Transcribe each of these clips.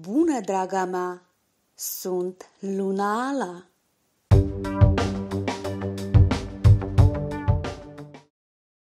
Bună, draga mea! Sunt Luna Ala!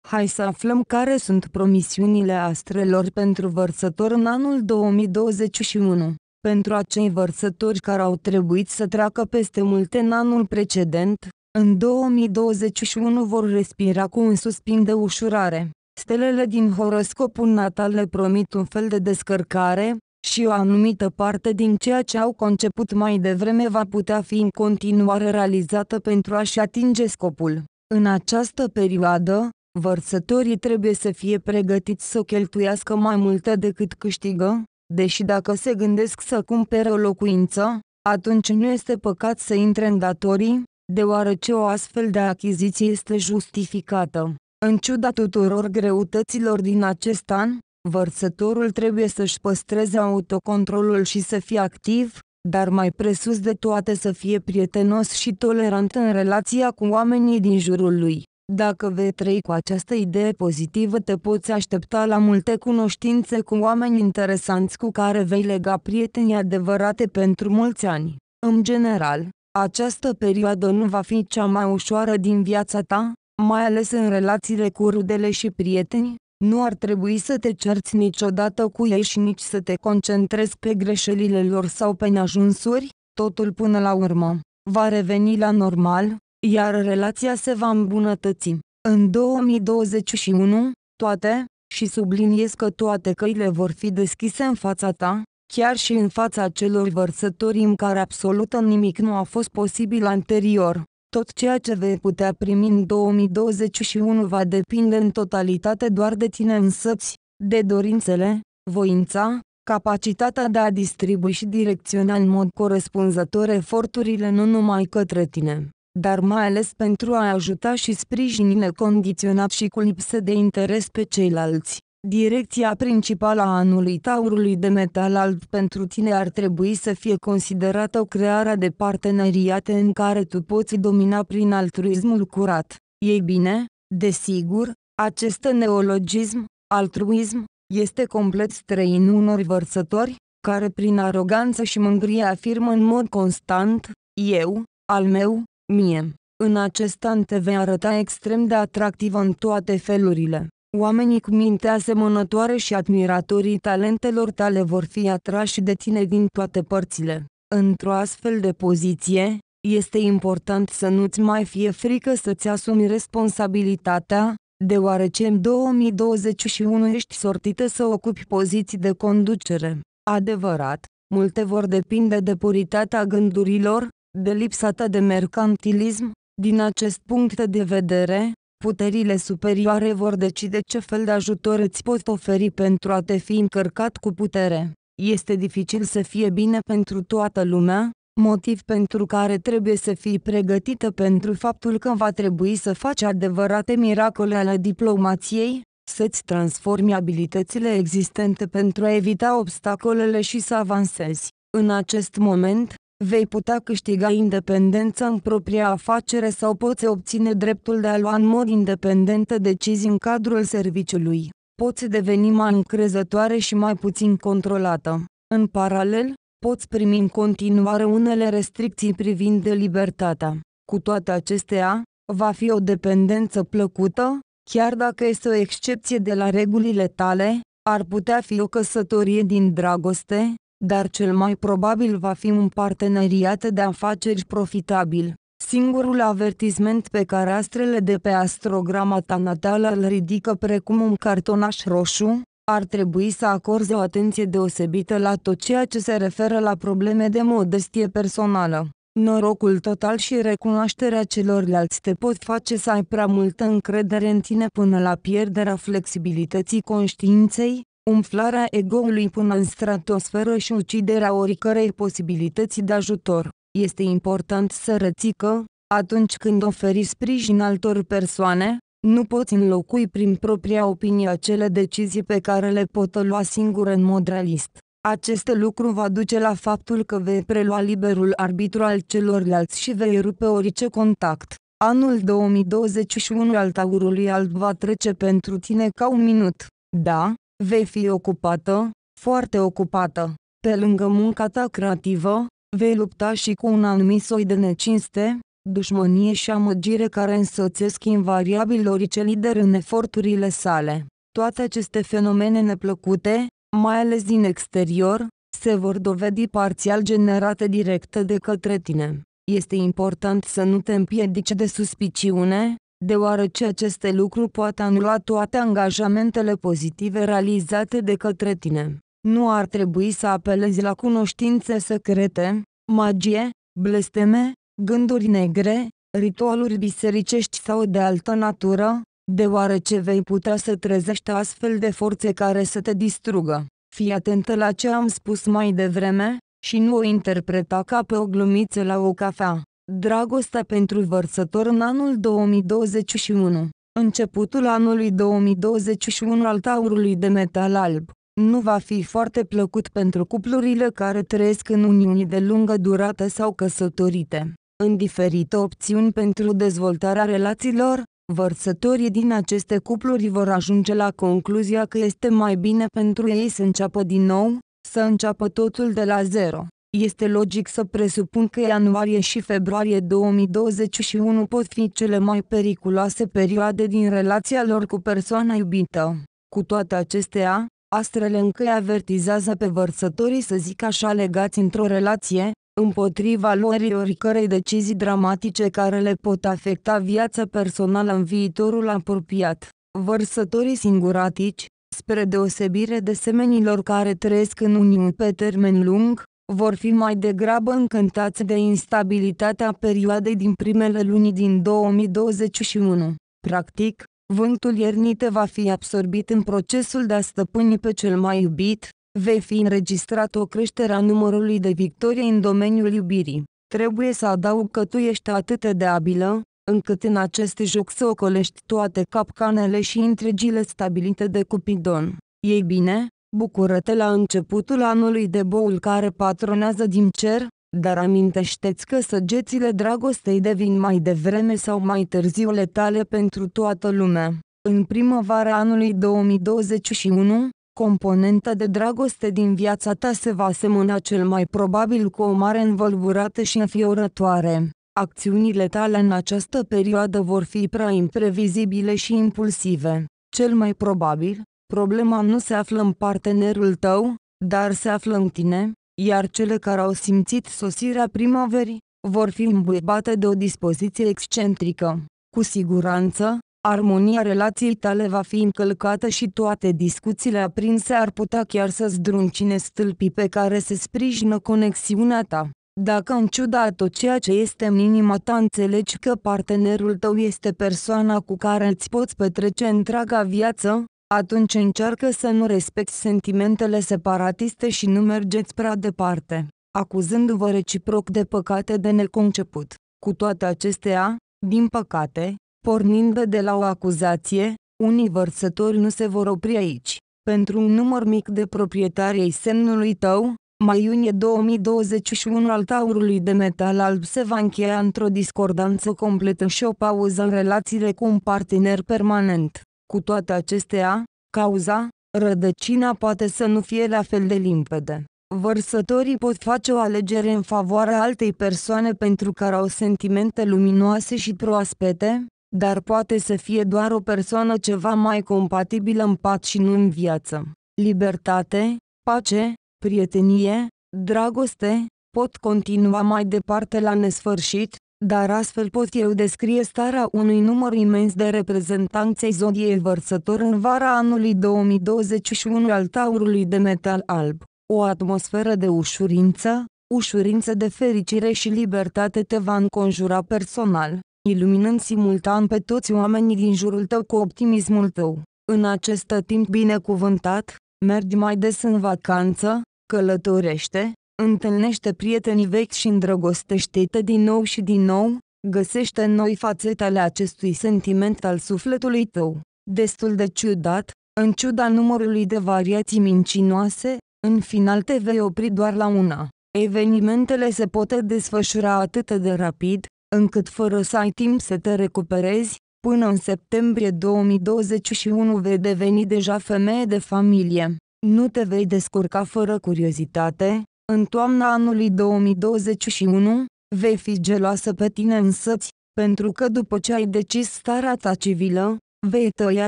Hai să aflăm care sunt promisiunile astrelor pentru vărsător în anul 2021. Pentru acei vărsători care au trebuit să treacă peste multe în anul precedent, în 2021 vor respira cu un suspin de ușurare. Stelele din horoscopul natal le promit un fel de descărcare, și o anumită parte din ceea ce au conceput mai devreme va putea fi în continuare realizată pentru a-și atinge scopul. În această perioadă, vărsătorii trebuie să fie pregătiți să cheltuiască mai multe decât câștigă, deși dacă se gândesc să cumpere o locuință, atunci nu este păcat să intre în datorii, deoarece o astfel de achiziție este justificată. În ciuda tuturor greutăților din acest an, Vărsătorul trebuie să-și păstreze autocontrolul și să fie activ, dar mai presus de toate să fie prietenos și tolerant în relația cu oamenii din jurul lui. Dacă vei trăi cu această idee pozitivă te poți aștepta la multe cunoștințe cu oameni interesanți cu care vei lega prietenii adevărate pentru mulți ani. În general, această perioadă nu va fi cea mai ușoară din viața ta, mai ales în relațiile cu rudele și prieteni, nu ar trebui să te cerți niciodată cu ei și nici să te concentrezi pe greșelile lor sau pe neajunsuri, totul până la urmă va reveni la normal, iar relația se va îmbunătăți. În 2021, toate, și subliniez că toate căile vor fi deschise în fața ta, chiar și în fața celor vărsători în care absolut nimic nu a fost posibil anterior. Tot ceea ce vei putea primi în 2021 va depinde în totalitate doar de tine însăți, de dorințele, voința, capacitatea de a distribui și direcționa în mod corespunzător eforturile nu numai către tine, dar mai ales pentru a ajuta și sprijinile condiționat și cu lipsă de interes pe ceilalți. Direcția principală a anului taurului de metal alb pentru tine ar trebui să fie considerată o crearea de parteneriate în care tu poți domina prin altruismul curat. Ei bine, desigur, acest neologism, altruism, este complet străin unor vărsători, care prin aroganță și mândrie afirmă în mod constant, eu, al meu, mie. În acest an te vei arăta extrem de atractiv în toate felurile. Oamenii cu minte asemănătoare și admiratorii talentelor tale vor fi atrași de tine din toate părțile. Într-o astfel de poziție, este important să nu-ți mai fie frică să-ți asumi responsabilitatea, deoarece în 2021 ești sortită să ocupi poziții de conducere. Adevărat, multe vor depinde de puritatea gândurilor, de lipsa ta de mercantilism, din acest punct de vedere, Puterile superioare vor decide ce fel de ajutor îți pot oferi pentru a te fi încărcat cu putere. Este dificil să fie bine pentru toată lumea, motiv pentru care trebuie să fii pregătită pentru faptul că va trebui să faci adevărate miracole ale diplomației, să-ți transformi abilitățile existente pentru a evita obstacolele și să avansezi. În acest moment, vei putea câștiga independența în propria afacere sau poți obține dreptul de a lua în mod independent decizii în cadrul serviciului. Poți deveni mai încrezătoare și mai puțin controlată. În paralel, poți primi în continuare unele restricții privind de libertatea. Cu toate acestea, va fi o dependență plăcută, chiar dacă este o excepție de la regulile tale, ar putea fi o căsătorie din dragoste, dar cel mai probabil va fi un parteneriat de afaceri profitabil. Singurul avertisment pe care astrele de pe astrograma ta natală îl ridică precum un cartonaș roșu, ar trebui să acorzi o atenție deosebită la tot ceea ce se referă la probleme de modestie personală. Norocul total și recunoașterea celorlalți te pot face să ai prea multă încredere în tine până la pierderea flexibilității conștiinței, umflarea egoului până în stratosferă și uciderea oricărei posibilități de ajutor. Este important să reții că, atunci când oferi sprijin altor persoane, nu poți înlocui prin propria opinie acele decizii pe care le pot lua singur în mod realist. Acest lucru va duce la faptul că vei prelua liberul arbitru al celorlalți și vei rupe orice contact. Anul 2021 al taurului alb va trece pentru tine ca un minut. Da, Vei fi ocupată, foarte ocupată. Pe lângă munca ta creativă, vei lupta și cu un anumit soi de necinste, dușmănie și amăgire care însoțesc invariabil orice lider în eforturile sale. Toate aceste fenomene neplăcute, mai ales din exterior, se vor dovedi parțial generate direct de către tine. Este important să nu te împiedici de suspiciune, deoarece aceste lucruri poate anula toate angajamentele pozitive realizate de către tine. Nu ar trebui să apelezi la cunoștințe secrete, magie, blesteme, gânduri negre, ritualuri bisericești sau de altă natură, deoarece vei putea să trezești astfel de forțe care să te distrugă. Fii atentă la ce am spus mai devreme și nu o interpreta ca pe o glumiță la o cafea. Dragostea pentru vărsător în anul 2021 Începutul anului 2021 al taurului de metal alb nu va fi foarte plăcut pentru cuplurile care trăiesc în uniuni de lungă durată sau căsătorite. În diferite opțiuni pentru dezvoltarea relațiilor, vărsătorii din aceste cupluri vor ajunge la concluzia că este mai bine pentru ei să înceapă din nou, să înceapă totul de la zero. Este logic să presupun că ianuarie și februarie 2021 pot fi cele mai periculoase perioade din relația lor cu persoana iubită. Cu toate acestea, astrele încă avertizează pe vărsătorii să zic așa legați într-o relație, împotriva luării oricărei decizii dramatice care le pot afecta viața personală în viitorul apropiat. Vărsătorii singuratici, spre deosebire de semenilor care trăiesc în uniuni pe termen lung, vor fi mai degrabă încântați de instabilitatea perioadei din primele luni din 2021. Practic, vântul iernii te va fi absorbit în procesul de a stăpâni pe cel mai iubit, vei fi înregistrat o creștere a numărului de victorii în domeniul iubirii. Trebuie să adaug că tu ești atât de abilă, încât în acest joc să ocolești toate capcanele și întregile stabilite de Cupidon. Ei bine, Bucură-te la începutul anului de boul care patronează din cer, dar amintește-ți că săgețile dragostei devin mai devreme sau mai târziu letale pentru toată lumea. În primăvara anului 2021, componenta de dragoste din viața ta se va asemăna cel mai probabil cu o mare învolburată și înfiorătoare. Acțiunile tale în această perioadă vor fi prea imprevizibile și impulsive. Cel mai probabil, Problema nu se află în partenerul tău, dar se află în tine, iar cele care au simțit sosirea primăverii, vor fi îmbuibate de o dispoziție excentrică. Cu siguranță, armonia relației tale va fi încălcată și toate discuțiile aprinse ar putea chiar să zdruncine stâlpii pe care se sprijină conexiunea ta. Dacă în ciuda tot ceea ce este în inima ta înțelegi că partenerul tău este persoana cu care îți poți petrece întreaga viață, atunci încearcă să nu respecti sentimentele separatiste și nu mergeți prea departe, acuzându-vă reciproc de păcate de neconceput. Cu toate acestea, din păcate, pornind de la o acuzație, unii vărsători nu se vor opri aici. Pentru un număr mic de proprietari ai semnului tău, mai iunie 2021 al taurului de metal alb se va încheia într-o discordanță completă și o pauză în relațiile cu un partener permanent. Cu toate acestea, cauza, rădăcina poate să nu fie la fel de limpede. Vărsătorii pot face o alegere în favoarea altei persoane pentru care au sentimente luminoase și proaspete, dar poate să fie doar o persoană ceva mai compatibilă în pat și nu în viață. Libertate, pace, prietenie, dragoste, pot continua mai departe la nesfârșit, dar astfel pot eu descrie starea unui număr imens de reprezentanței zodiei vărsător în vara anului 2021 al taurului de metal alb. O atmosferă de ușurință, ușurință de fericire și libertate te va înconjura personal, iluminând simultan pe toți oamenii din jurul tău cu optimismul tău. În acest timp binecuvântat, mergi mai des în vacanță, călătorește, întâlnește prietenii vechi și îndrăgostește-te din nou și din nou, găsește noi fațete ale acestui sentiment al sufletului tău. Destul de ciudat, în ciuda numărului de variații mincinoase, în final te vei opri doar la una. Evenimentele se pot desfășura atât de rapid, încât fără să ai timp să te recuperezi, până în septembrie 2021 vei deveni deja femeie de familie. Nu te vei descurca fără curiozitate, în toamna anului 2021, vei fi geloasă pe tine însăți, pentru că după ce ai decis starea ta civilă, vei tăia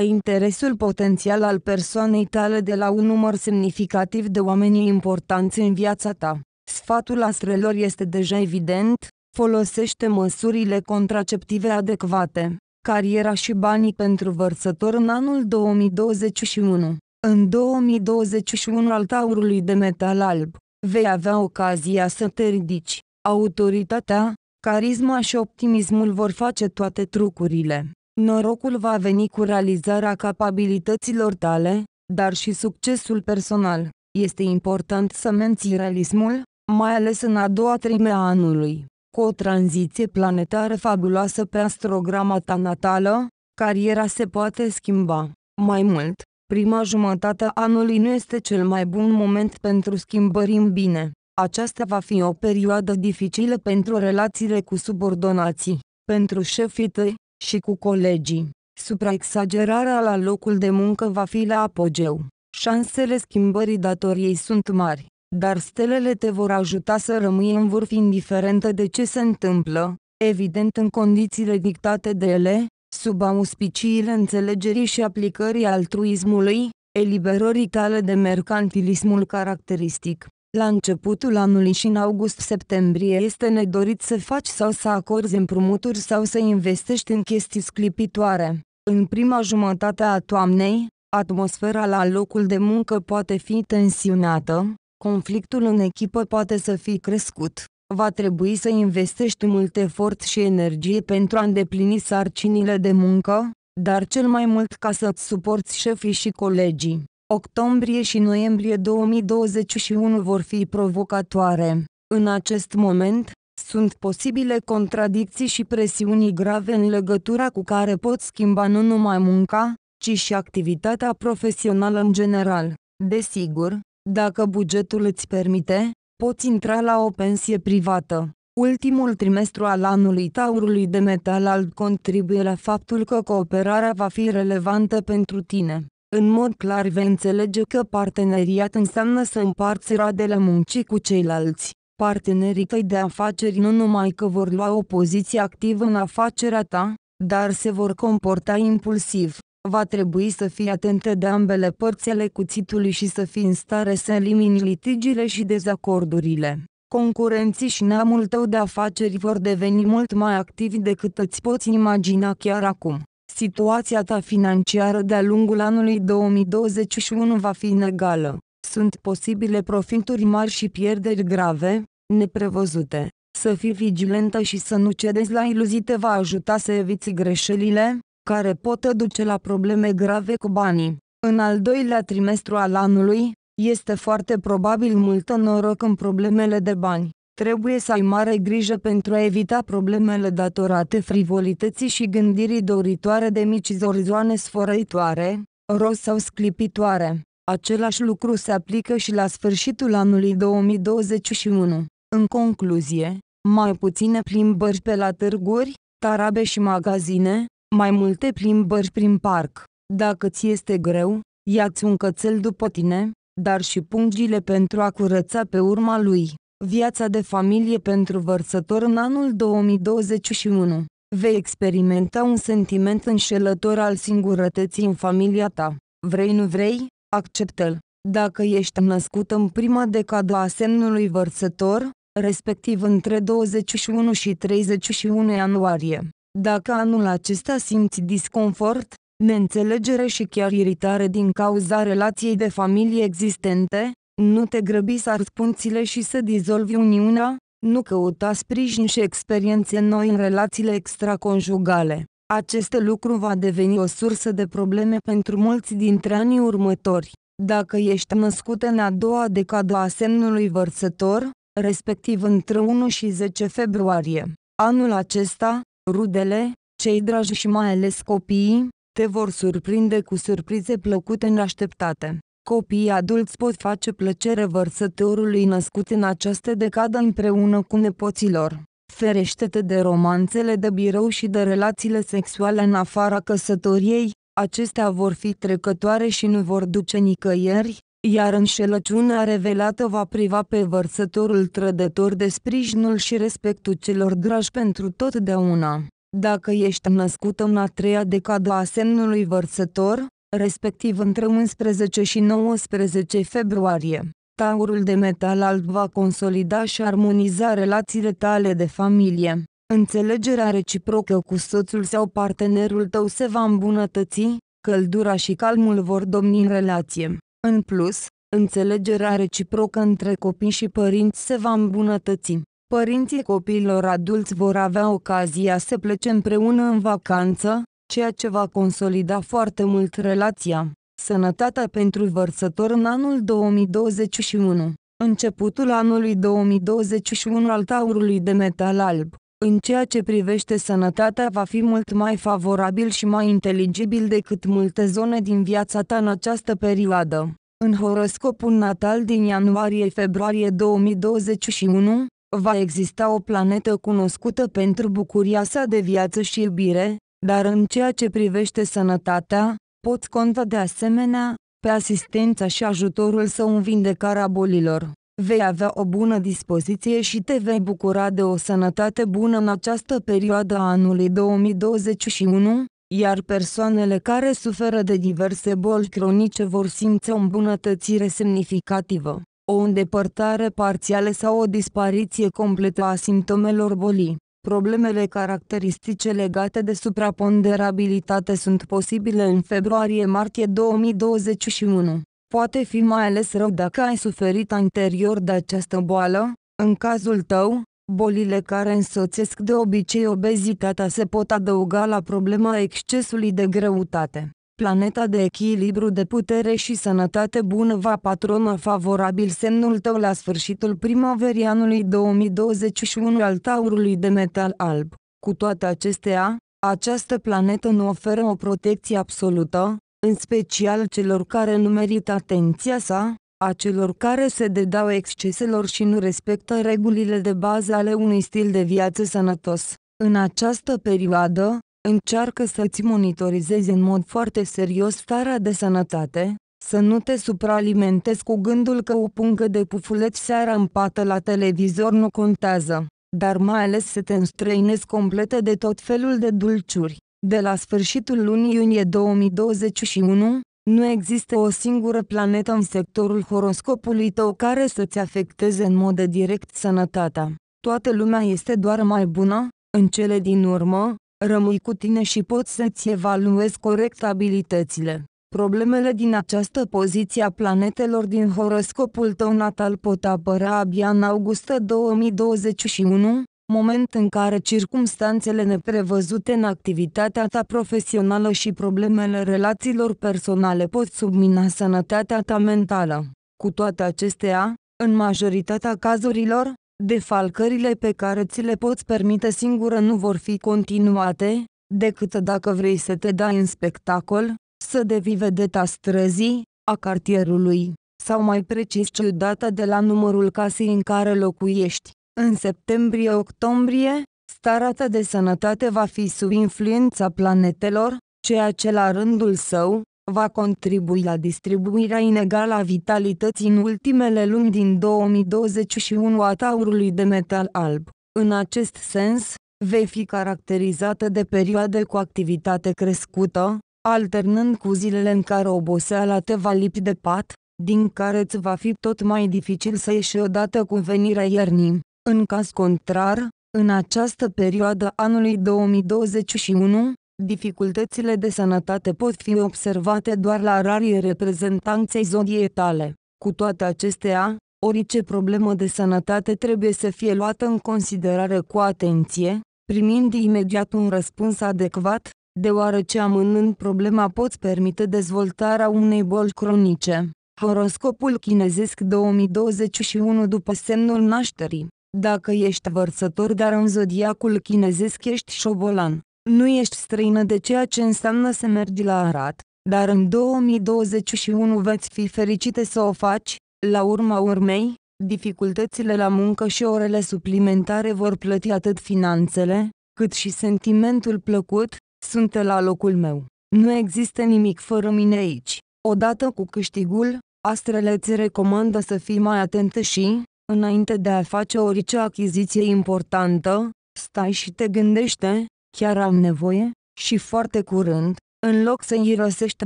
interesul potențial al persoanei tale de la un număr semnificativ de oameni importanți în viața ta. Sfatul astrelor este deja evident, folosește măsurile contraceptive adecvate. Cariera și banii pentru vărsător în anul 2021 În 2021 al taurului de metal alb, vei avea ocazia să te ridici. Autoritatea, carisma și optimismul vor face toate trucurile. Norocul va veni cu realizarea capabilităților tale, dar și succesul personal. Este important să menții realismul, mai ales în a doua trime a anului. Cu o tranziție planetară fabuloasă pe astrograma ta natală, cariera se poate schimba. Mai mult, Prima jumătate a anului nu este cel mai bun moment pentru schimbări în bine. Aceasta va fi o perioadă dificilă pentru relațiile cu subordonații, pentru șefii tăi și cu colegii. Supraexagerarea la locul de muncă va fi la apogeu. Șansele schimbării datoriei sunt mari, dar stelele te vor ajuta să rămâi în vârf indiferent de ce se întâmplă, evident în condițiile dictate de ele, sub auspiciile înțelegerii și aplicării altruismului, eliberării tale de mercantilismul caracteristic. La începutul anului și în august-septembrie este nedorit să faci sau să acorzi împrumuturi sau să investești în chestii sclipitoare. În prima jumătate a toamnei, atmosfera la locul de muncă poate fi tensionată, conflictul în echipă poate să fi crescut, va trebui să investești mult efort și energie pentru a îndeplini sarcinile de muncă, dar cel mai mult ca să-ți suporți șefii și colegii. Octombrie și noiembrie 2021 vor fi provocatoare. În acest moment, sunt posibile contradicții și presiuni grave în legătura cu care pot schimba nu numai munca, ci și activitatea profesională în general. Desigur, dacă bugetul îți permite, poți intra la o pensie privată. Ultimul trimestru al anului taurului de metal alb contribuie la faptul că cooperarea va fi relevantă pentru tine. În mod clar vei înțelege că parteneriat înseamnă să împarți radele muncii cu ceilalți. Partenerii tăi de afaceri nu numai că vor lua o poziție activă în afacerea ta, dar se vor comporta impulsiv. Va trebui să fii atentă de ambele părți ale cuțitului și să fii în stare să elimini litigiile și dezacordurile. Concurenții și neamul tău de afaceri vor deveni mult mai activi decât îți poți imagina chiar acum. Situația ta financiară de-a lungul anului 2021 va fi inegală. Sunt posibile profituri mari și pierderi grave, neprevăzute. Să fii vigilentă și să nu cedezi la iluzii te va ajuta să eviți greșelile, care pot duce la probleme grave cu banii. În al doilea trimestru al anului, este foarte probabil multă noroc în problemele de bani. Trebuie să ai mare grijă pentru a evita problemele datorate frivolității și gândirii doritoare de mici zorzoane sfărăitoare, roz sau sclipitoare. Același lucru se aplică și la sfârșitul anului 2021. În concluzie, mai puține plimbări pe la târguri, tarabe și magazine, mai multe plimbări prin parc. Dacă ți este greu, ia-ți un cățel după tine, dar și pungile pentru a curăța pe urma lui. Viața de familie pentru vărsător în anul 2021. Vei experimenta un sentiment înșelător al singurătății în familia ta. Vrei nu vrei, acceptă-l. Dacă ești născut în prima decadă a semnului vărsător, respectiv între 21 și 31 ianuarie, dacă anul acesta simți disconfort, neînțelegere și chiar iritare din cauza relației de familie existente, nu te grăbi să arzi punțile și să dizolvi uniunea, nu căuta sprijin și experiențe noi în relațiile extraconjugale. Acest lucru va deveni o sursă de probleme pentru mulți dintre anii următori. Dacă ești născut în a doua decadă a semnului vărsător, respectiv între 1 și 10 februarie, anul acesta, Rudele, cei dragi și mai ales copiii, te vor surprinde cu surprize plăcute neașteptate. Copiii adulți pot face plăcere vărsătorului născut în această decadă împreună cu nepoților. Ferește-te de romanțele de birou și de relațiile sexuale în afara căsătoriei, acestea vor fi trecătoare și nu vor duce nicăieri, iar înșelăciunea revelată va priva pe vărsătorul trădător de sprijinul și respectul celor dragi pentru totdeauna. Dacă ești născut în a treia decadă a semnului vărsător, respectiv între 11 și 19 februarie, taurul de metal alb va consolida și armoniza relațiile tale de familie. Înțelegerea reciprocă cu soțul sau partenerul tău se va îmbunătăți, căldura și calmul vor domni în relație. În plus, înțelegerea reciprocă între copii și părinți se va îmbunătăți. Părinții copiilor adulți vor avea ocazia să plece împreună în vacanță, ceea ce va consolida foarte mult relația. Sănătatea pentru vărsător în anul 2021 Începutul anului 2021 al taurului de metal alb în ceea ce privește sănătatea va fi mult mai favorabil și mai inteligibil decât multe zone din viața ta în această perioadă. În horoscopul natal din ianuarie-februarie 2021, va exista o planetă cunoscută pentru bucuria sa de viață și iubire, dar în ceea ce privește sănătatea, poți conta de asemenea pe asistența și ajutorul său în vindecarea bolilor vei avea o bună dispoziție și te vei bucura de o sănătate bună în această perioadă a anului 2021, iar persoanele care suferă de diverse boli cronice vor simți o îmbunătățire semnificativă, o îndepărtare parțială sau o dispariție completă a simptomelor bolii. Problemele caracteristice legate de supraponderabilitate sunt posibile în februarie-martie 2021 poate fi mai ales rău dacă ai suferit anterior de această boală. În cazul tău, bolile care însoțesc de obicei obezitatea se pot adăuga la problema excesului de greutate. Planeta de echilibru de putere și sănătate bună va patrona favorabil semnul tău la sfârșitul primăverii anului 2021 al taurului de metal alb. Cu toate acestea, această planetă nu oferă o protecție absolută, în special celor care nu merită atenția sa, a celor care se dedau exceselor și nu respectă regulile de bază ale unui stil de viață sănătos. În această perioadă, încearcă să-ți monitorizezi în mod foarte serios starea de sănătate, să nu te supraalimentezi cu gândul că o pungă de pufuleți seara în pată la televizor nu contează, dar mai ales să te înstrăinezi complete de tot felul de dulciuri. De la sfârșitul lunii iunie 2021, nu există o singură planetă în sectorul horoscopului tău care să-ți afecteze în mod direct sănătatea. Toată lumea este doar mai bună, în cele din urmă, rămâi cu tine și poți să-ți evaluezi corect abilitățile. Problemele din această poziție a planetelor din horoscopul tău natal pot apărea abia în august 2021, moment în care circumstanțele neprevăzute în activitatea ta profesională și problemele relațiilor personale pot submina sănătatea ta mentală. Cu toate acestea, în majoritatea cazurilor, defalcările pe care ți le poți permite singură nu vor fi continuate, decât dacă vrei să te dai în spectacol, să devii vedeta străzii, a cartierului, sau mai precis ciudată de la numărul casei în care locuiești. În septembrie-octombrie, starea ta de sănătate va fi sub influența planetelor, ceea ce la rândul său, va contribui la distribuirea inegală a vitalității în ultimele luni din 2021 a taurului de metal alb. În acest sens, vei fi caracterizată de perioade cu activitate crescută, alternând cu zilele în care oboseala te va lipi de pat, din care îți va fi tot mai dificil să ieși odată cu venirea iernii. În caz contrar, în această perioadă anului 2021, dificultățile de sănătate pot fi observate doar la rarii reprezentanței zodietale. Cu toate acestea, orice problemă de sănătate trebuie să fie luată în considerare cu atenție, primind imediat un răspuns adecvat, deoarece amânând problema poți permite dezvoltarea unei boli cronice. Horoscopul chinezesc 2021 după semnul nașterii dacă ești vărsător dar în zodiacul chinezesc ești șobolan, nu ești străină de ceea ce înseamnă să mergi la Arat, dar în 2021 veți fi fericite să o faci, la urma urmei, dificultățile la muncă și orele suplimentare vor plăti atât finanțele, cât și sentimentul plăcut, sunt la locul meu. Nu există nimic fără mine aici. Odată cu câștigul, astrele ți recomandă să fii mai atentă și, Înainte de a face orice achiziție importantă, stai și te gândește, chiar am nevoie? Și foarte curând, în loc să irosești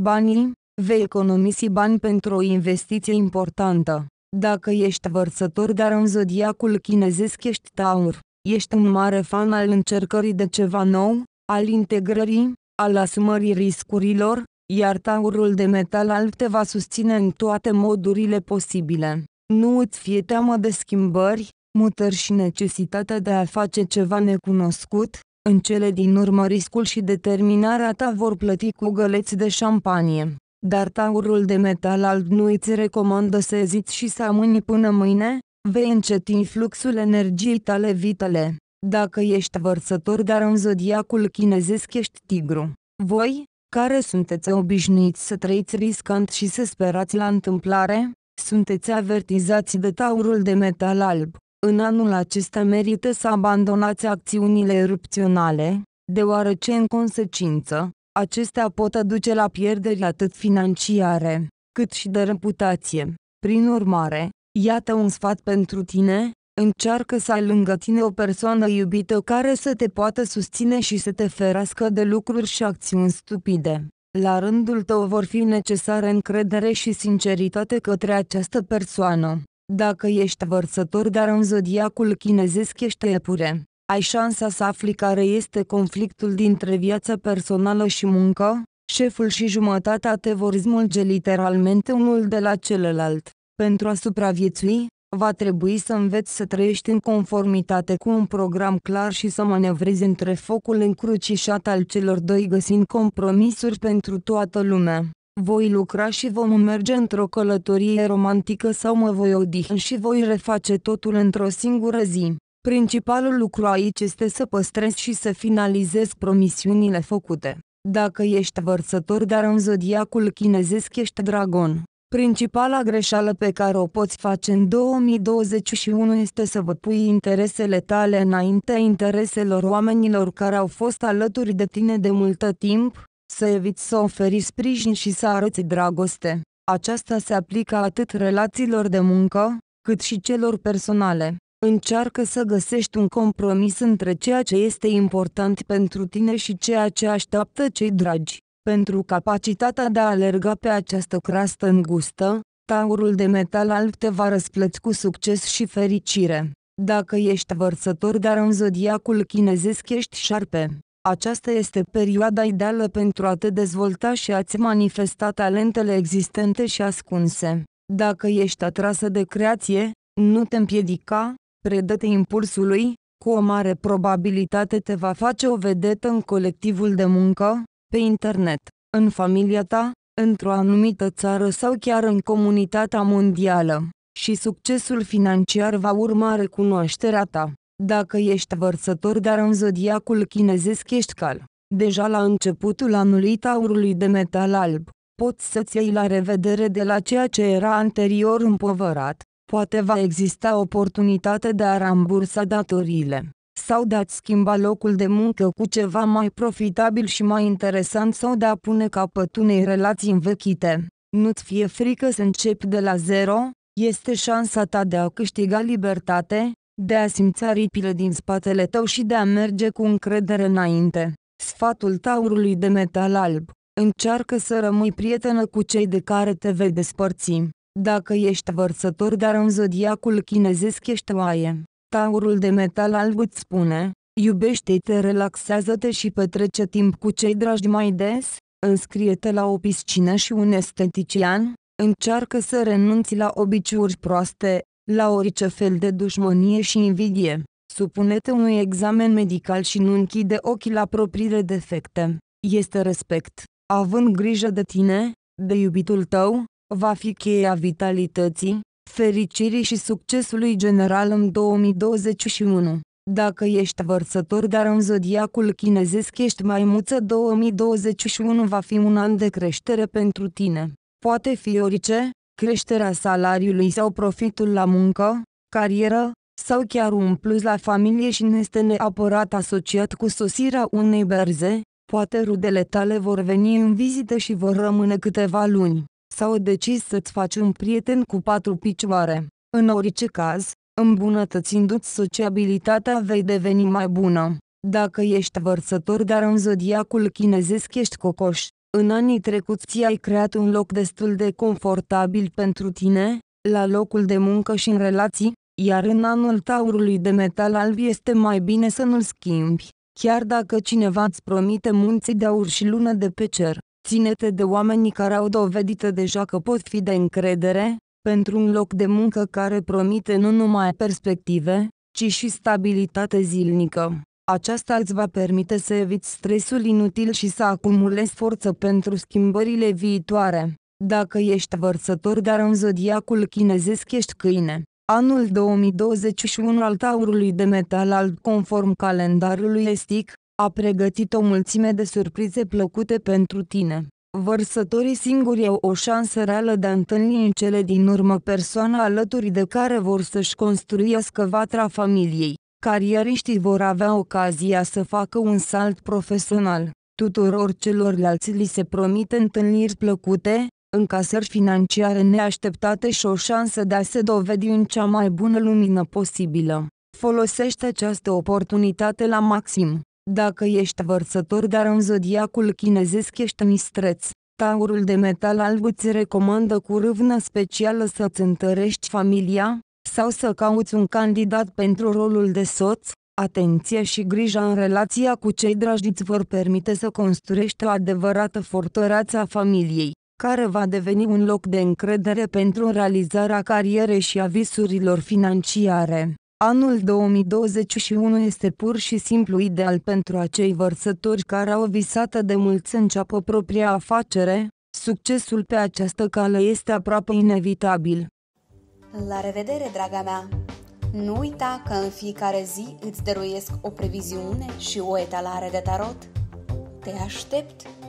banii, vei economisi bani pentru o investiție importantă. Dacă ești vărsător dar în zodiacul chinezesc ești taur, ești un mare fan al încercării de ceva nou, al integrării, al asumării riscurilor, iar taurul de metal alb te va susține în toate modurile posibile. Nu îți fie teamă de schimbări, mutări și necesitatea de a face ceva necunoscut, în cele din urmă riscul și determinarea ta vor plăti cu găleți de șampanie. Dar taurul de metal alb nu îți recomandă să eziți și să amâni până mâine, vei înceti fluxul energiei tale vitale. Dacă ești vărsător dar în zodiacul chinezesc ești tigru. Voi, care sunteți obișnuiți să trăiți riscant și să sperați la întâmplare, sunteți avertizați de taurul de metal alb. În anul acesta merită să abandonați acțiunile erupționale, deoarece în consecință, acestea pot aduce la pierderi atât financiare, cât și de reputație. Prin urmare, iată un sfat pentru tine, încearcă să ai lângă tine o persoană iubită care să te poată susține și să te ferească de lucruri și acțiuni stupide la rândul tău vor fi necesare încredere și sinceritate către această persoană. Dacă ești vărsător dar în zodiacul chinezesc ești epure, ai șansa să afli care este conflictul dintre viața personală și muncă, șeful și jumătatea te vor smulge literalmente unul de la celălalt. Pentru a supraviețui, va trebui să înveți să trăiești în conformitate cu un program clar și să manevrezi între focul încrucișat al celor doi găsind compromisuri pentru toată lumea. Voi lucra și vom merge într-o călătorie romantică sau mă voi odihni și voi reface totul într-o singură zi. Principalul lucru aici este să păstrezi și să finalizezi promisiunile făcute. Dacă ești vărsător dar în zodiacul chinezesc ești dragon, Principala greșeală pe care o poți face în 2021 este să vă pui interesele tale înaintea intereselor oamenilor care au fost alături de tine de multă timp, să eviți să oferi sprijin și să arăți dragoste. Aceasta se aplică atât relațiilor de muncă, cât și celor personale. Încearcă să găsești un compromis între ceea ce este important pentru tine și ceea ce așteaptă cei dragi. Pentru capacitatea de a alerga pe această crastă îngustă, taurul de metal alb te va răsplăți cu succes și fericire. Dacă ești vărsător dar în zodiacul chinezesc ești șarpe. Aceasta este perioada ideală pentru a te dezvolta și a-ți manifesta talentele existente și ascunse. Dacă ești atrasă de creație, nu te împiedica, predă-te impulsului, cu o mare probabilitate te va face o vedetă în colectivul de muncă, pe internet, în familia ta, într-o anumită țară sau chiar în comunitatea mondială, și succesul financiar va urma recunoașterea ta. Dacă ești vărsător dar în zodiacul chinezesc ești cal, deja la începutul anului taurului de metal alb, poți să-ți iei la revedere de la ceea ce era anterior împovărat, poate va exista oportunitate de a rambursa datoriile sau de a-ți schimba locul de muncă cu ceva mai profitabil și mai interesant sau de a pune capăt unei relații învechite. Nu-ți fie frică să începi de la zero, este șansa ta de a câștiga libertate, de a simți aripile din spatele tău și de a merge cu încredere înainte. Sfatul taurului de metal alb. Încearcă să rămâi prietenă cu cei de care te vei despărți. Dacă ești vărsător dar în zodiacul chinezesc ești oaie. Taurul de metal alb îți spune, iubește-te, relaxează-te și petrece timp cu cei dragi mai des, înscrie-te la o piscină și un estetician, încearcă să renunți la obiceiuri proaste, la orice fel de dușmănie și invidie. Supune-te unui examen medical și nu închide ochii la propriile defecte. Este respect. Având grijă de tine, de iubitul tău, va fi cheia vitalității, fericirii și succesului general în 2021. Dacă ești vărsător dar în zodiacul chinezesc ești maimuță 2021 va fi un an de creștere pentru tine. Poate fi orice, creșterea salariului sau profitul la muncă, carieră, sau chiar un plus la familie și nu este neapărat asociat cu sosirea unei berze, poate rudele tale vor veni în vizită și vor rămâne câteva luni sau decizi să-ți faci un prieten cu patru picioare. În orice caz, îmbunătățindu-ți sociabilitatea vei deveni mai bună. Dacă ești vărsător dar în zodiacul chinezesc ești cocoș, în anii trecuți ți-ai creat un loc destul de confortabil pentru tine, la locul de muncă și în relații, iar în anul taurului de metal alb este mai bine să nu-l schimbi, chiar dacă cineva îți promite munții de aur și lună de pe cer. Ține-te de oamenii care au dovedit deja că pot fi de încredere, pentru un loc de muncă care promite nu numai perspective, ci și stabilitate zilnică. Aceasta îți va permite să eviți stresul inutil și să acumulezi forță pentru schimbările viitoare. Dacă ești vărsător dar în zodiacul chinezesc ești câine. Anul 2021 al taurului de metal alb conform calendarului estic, a pregătit o mulțime de surprize plăcute pentru tine. Vărsătorii singuri au o șansă reală de a întâlni în cele din urmă persoana alături de care vor să-și construiască vatra familiei. Carieriștii vor avea ocazia să facă un salt profesional. Tuturor celorlalți li se promite întâlniri plăcute, încasări financiare neașteptate și o șansă de a se dovedi în cea mai bună lumină posibilă. Folosește această oportunitate la maxim. Dacă ești vărsător dar în zodiacul chinezesc ești mistreț, taurul de metal alb îți recomandă cu râvnă specială să-ți întărești familia, sau să cauți un candidat pentru rolul de soț, atenție și grija în relația cu cei dragi îți vor permite să construiești o adevărată fortăreață a familiei, care va deveni un loc de încredere pentru realizarea carierei și a visurilor financiare. Anul 2021 este pur și simplu ideal pentru acei vărsători care au visat de mult să înceapă propria afacere, succesul pe această cale este aproape inevitabil. La revedere, draga mea! Nu uita că în fiecare zi îți dăruiesc o previziune și o etalare de tarot. Te aștept!